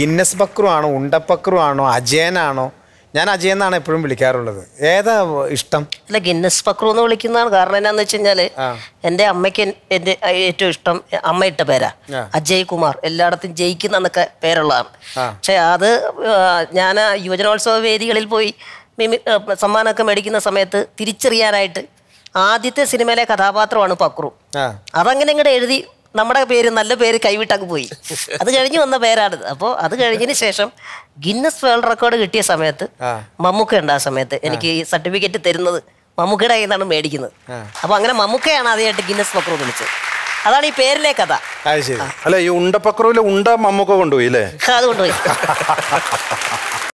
Guinness Pakru ആണോ ഉണ്ടപ്പക്രു ആണോ അജയനാണോ ഞാൻ അജയൻ എന്നാണ് എപ്പോഴും വിളിക്കാറുള്ളത് ഏതാ ഇഷ്ടം അല്ല ഗിന്നസ് പക്രു എന്ന് വിളിക്കുന്നതാണ് കാരണം എന്നാന്ന് വെച്ച് കഴിഞ്ഞാല് എന്റെ അമ്മയ്ക്ക് എന്റെ ഏറ്റവും ഇഷ്ടം അമ്മ ഇട്ട പേരാ അജയ് കുമാർ എല്ലായിടത്തും ജയിക്കുന്ന എന്നൊക്കെ പേരുള്ളതാണ് പക്ഷെ അത് ഞാൻ യുവജനോത്സവ വേദികളിൽ പോയി മിമി സമ്മാനമൊക്കെ മേടിക്കുന്ന സമയത്ത് തിരിച്ചറിയാനായിട്ട് ആദ്യത്തെ സിനിമയിലെ കഥാപാത്രമാണ് പക്രു അതങ്ങനെ ഇങ്ങോട്ട് എഴുതി നമ്മുടെ പേര് നല്ല പേര് കൈവിട്ടങ്ങ് പോയി അത് കഴിഞ്ഞ് വന്ന പേരാണ് അപ്പോൾ അത് കഴിഞ്ഞതിന് ശേഷം ഗിന്നസ് വേൾഡ് റെക്കോർഡ് കിട്ടിയ സമയത്ത് മമ്മൂക്ക ഉണ്ട് ആ സമയത്ത് എനിക്ക് ഈ സർട്ടിഫിക്കറ്റ് തരുന്നത് മമ്മൂക്കയുടെ കയ്യിൽ നിന്നാണ് മേടിക്കുന്നത് അപ്പോൾ അങ്ങനെ മമ്മൂക്കയാണ് ആദ്യമായിട്ട് ഗിന്നസ് പക്രൂ വിളിച്ചത് അതാണ് ഈ പേരിലെ കഥ അല്ല ഈ പക്രൂല ഉണ്ട മമ്മൂക്ക കൊണ്ടുപോയി അല്ലേ അത് കൊണ്ടുപോയി